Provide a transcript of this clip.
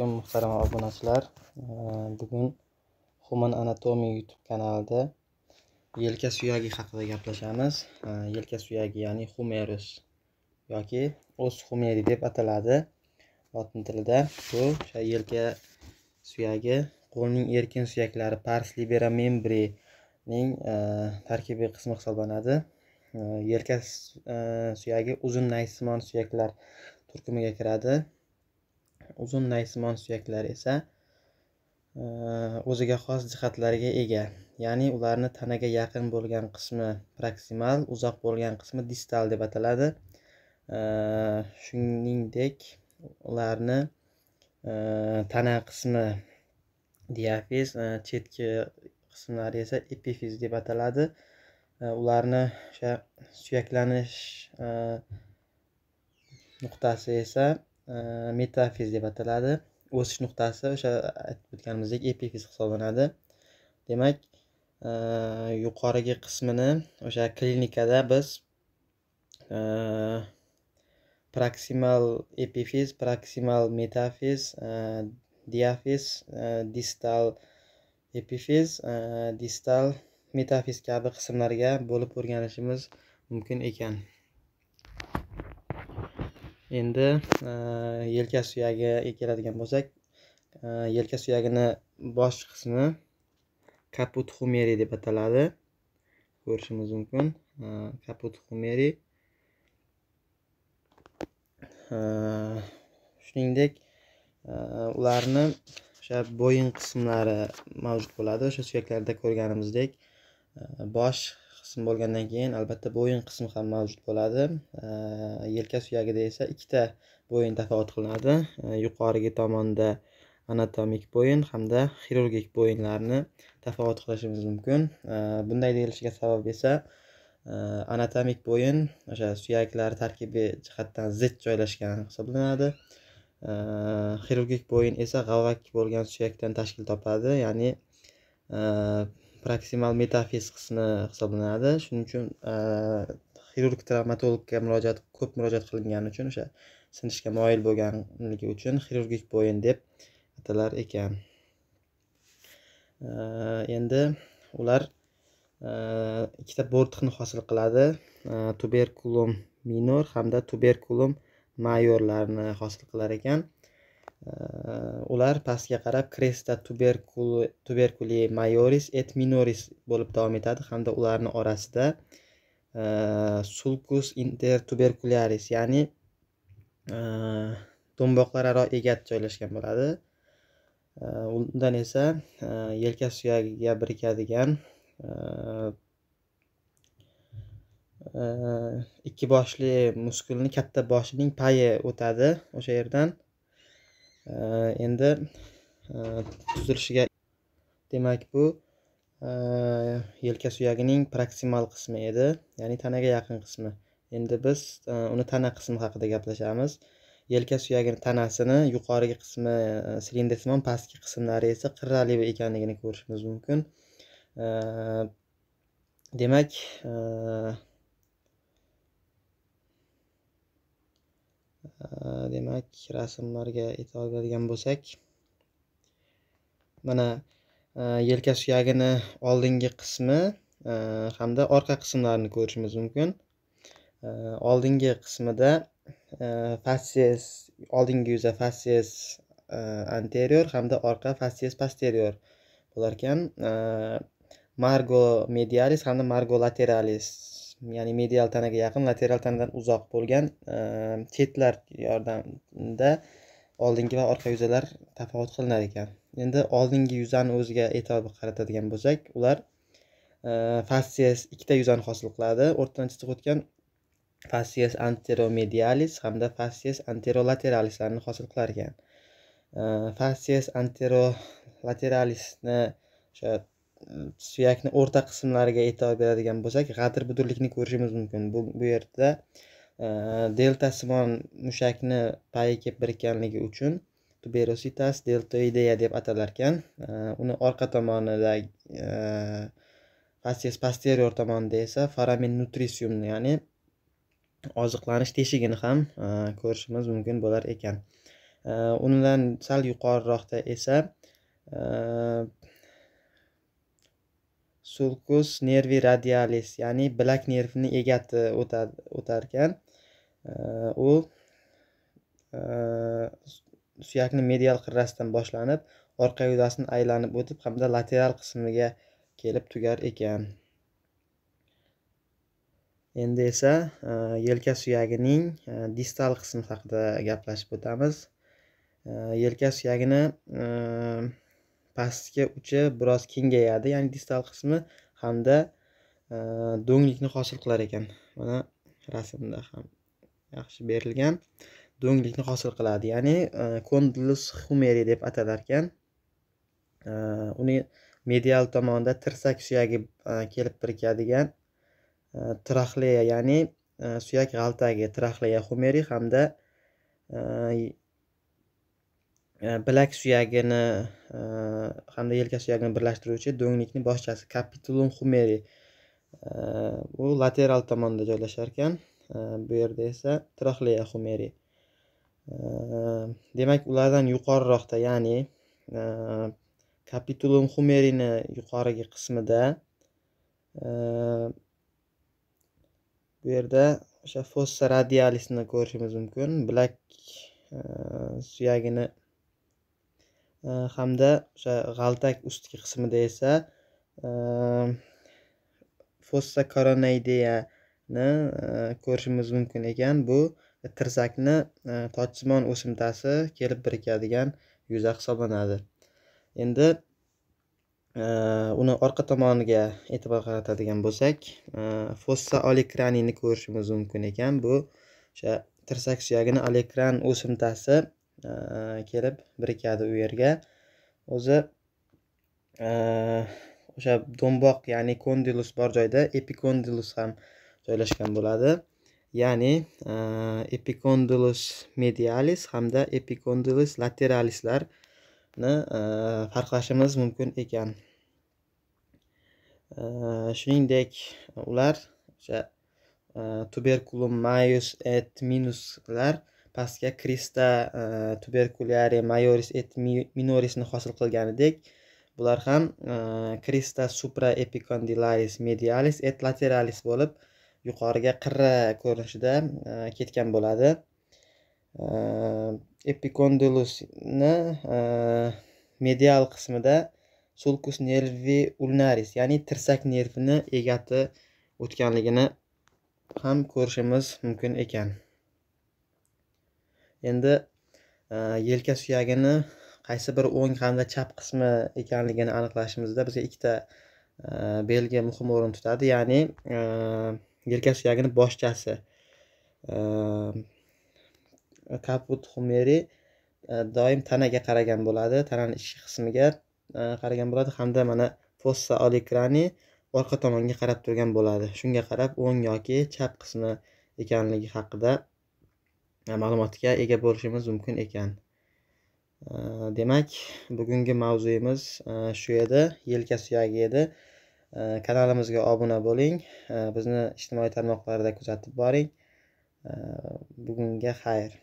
alaykum muhtaram obunachilar bugun human anatomy youtube kanalida yelka suyagi haqida gaplashamiz yelka suyagi ya'ni humerus yoki os humeri deb ataladi lotin tilida bu o'sha yelka suyagi qo'lning erkin suyaklari pars libera membrining tarkibiy qismi hisoblanadi yelka suyagi uzun naysimon suyaklar turkumiga kiradi uzun naysimon suyaklar esa e, o'ziga xos jihatlariga ega ya'ni ularni tanaga yaqin bo'lgan qismi proksimal uzoq bo'lgan qismi distal deb ataladi e, shuningdek ularni e, tana qismi diafiz chetki qismlari esa epifiz deb ataladi ularni o'sha suyaklanish nuqtasi esa metafiz deb ataladi o'sish nuqtasi o'sha aytib o'tganimizdek epifiz hisoblanadi demak yuqorigi qismini o'sha klinikada biz proksimal epifiz proksimal metafiz diafiz distal epifiz distal metafiz kabi qismlarga bo'lib o'rganishimiz mumkin ekan endi e, yelka suyagiga keladigan bo'lsak e, yelka suyagini bosh qismi kaput humeri deb ataladi ko'rishimiz mumkin e, kaput humeri shuningdek ularni o'sha bo'yin qismlari mavjud bo'ladi o'sha suyaklarda ko'rganimizdek bosh qismi bo'lgandan keyin albatta bo'yin qismi ham mavjud bo'ladi yelka suyagida esa ikkita bo'yin tafovut qilinadi yuqorigi tomonda anatomik bo'yin hamda xirurgik bo'yinlarni tafovut qilishimiz mumkin bunday deyilishiga sabab esa anatomik bo'yin o'sha suyaklar tarkibi jihatdan zich joylashgan hisoblanadi xirurgik bo'yin esa g'avvak bo'lgan suyakdan tashkil topadi ya'ni proksimal metafiz qismi hisoblanadi shuning uchun e, xirurg travmatologga murojaat ko'p murojaat qilingani uchun o'sha sinishga moyil bo'lganligi uchun xirurgik bo'yin deb atalar ekan e, endi ular e, ikkita bo'rtiqni hosil qiladi tuberkulum minor hamda tuberkulum mayorlarni hosil qilar ekan Э, ular pastga qarab kresta tuberkuli mayoris et minoris bo'lib davom etadi hamda ularni orasida e, sulkus intertuberkularis ya'ni e, do'mboqlararo egat joylashgan bo'ladi e, undan esa yelka suyagiga birikadigan ikki boshli muskulni katta boshining payi o'tadi o'sha yerdan Э, endi э, tuzilishiga demak bu э, yelka suyagining proksimal qismi edi ya'ni tanaga yaqin qismi endi biz e, uni tana qismi haqida gaplashamiz yelka suyagini tanasini yuqorigi qismi e, silindrsimon pastki qismlari esa qirrali ekanligini ko'rishimiz mumkin e, demak demak rasmlarga e'tibor beradigan bo'lsak mana yelka suyagini oldingi qismi hamda orqa qismlarini ko'rishimiz mumkin oldingi qismida fasies oldingi yuza fasies anterior hamda orqa fasies posterior bo'larkan margo medialis hamda margo lateralis ya'ni medial tanaga yaqin lateral tanadan uzoq bo'lgan e, chetlar yordamida oldingi va orqa yuzalar tafovut qilinar ekan endi oldingi yuzani o'ziga e'tibor qaratadigan bo'lsak ular e, fassias ikkita yuzani hosil qiladi o'rtadan chiziq o'tgan fassias anteromedialis hamda fassias anterolateralislarni hosil qilar ekan e, fassias anterolateralisni o'sha suyakni o'rta qismlariga e'tibor beradigan bo'lsak g'adir budurlikni ko'rishimiz mumkin bu bu yerda e, deltasimon mushakni payiga birikkanligi uchun tuberositas deltoideya deb atalarkan e, uni orqa tomonida e, fastes posterior tomonida esa foramen nutrisium ya'ni oziqlanish teshigini ham ko'rishimiz mumkin bo'lar ekan undan sal yuqoriroqda esa sulkus nervi radialis ya'ni bilak nervini egati o'tarkan u suyakni medial qirrasidan boshlanib orqa yuzasini aylanib o'tib hamda lateral qismiga kelib tugar ekan endi esa yelka suyagining distal qismi haqida gaplashib o'tamiz yelka suyagini pastga uchi biroz kengayadi ya'ni distal qismi hamda e, do'nglikni hosil qilar ekan mana rasmda ham yaxshi berilgan do'nglikni hosil qiladi ya'ni e, kondilus humeri deb atalar ekan e, uni medial tomonida tirsak suyagi kelib birikadigan traxleya ya'ni suyak g'altagi traxleya humeri hamda E, bilak suyagini e, hamda yelka suyagini birlashtiruvchi do'nglikni boshchasi kapitulum humeri e, u lateral tomonda joylashar ekan bu yerda esa trixleya humeri demak ulardan yuqoriroqda ya'ni kapitulum humerini yuqorigi qismida bu yerda o'sha fossa radialisni ko'rishimiz mumkin bilak suyagini Э, hamda o'sha g'altak ustki qismida esa э, fossa koronaideyani э, ko'rishimiz mumkin ekan bu tirsakni tojsimon o'simtasi kelib birikadigan yuza hisoblanadi endi uni orqa tomoniga e'tibor qaratadigan bo'lsak fossa olekranini ko'rishimiz mumkin ekan bu o'sha tirsak suyagini olekran o'simtasi kelib birikadi u yerga o'zi o'sha do'mboq ya'ni kondilus bor joyda epikondilus ham joylashgan bo'ladi ya'ni epikondilus medialis hamda epikondilus lateralislarni farqlashimiz mumkin ekan shuningdek ular o'sha tuberkulum mayus et minuslar pastga krista tuberkulyari mayoris et minorisni hosil qilganidek bular ham krista supra epikondilaris medialis et lateralis bo'lib yuqoriga qirra ko'rinishida ketgan bo'ladi epikondylusni medial qismida sulkus nervi ulnaris ya'ni tirsak nervini egati o'tganligini ham ko'rishimiz mumkin ekan endi e, yelka suyagini qaysi biri o'ng hamda chap qismi ekanligini aniqlashimizda bizga ikkita e, belgi muhim o'rin tutadi ya'ni e, yelka suyagini boshchasi kaput humeri doim tanaga qaragan bo'ladi tanani ichki qismiga qaragan bo'ladi hamda mana fossa olikrani orqa tomonga qarab turgan bo'ladi shunga qarab o'ng yoki chap qismi ekanligi haqida ma'lumotga ega bo'lishimiz mumkin ekan demak bugungi mavzuyimiz e, shu edi yelka suyagi edi e, kanalimizga obuna bo'ling e, bizni ijtimoiy tarmoqlarda kuzatib boring bugunga xayr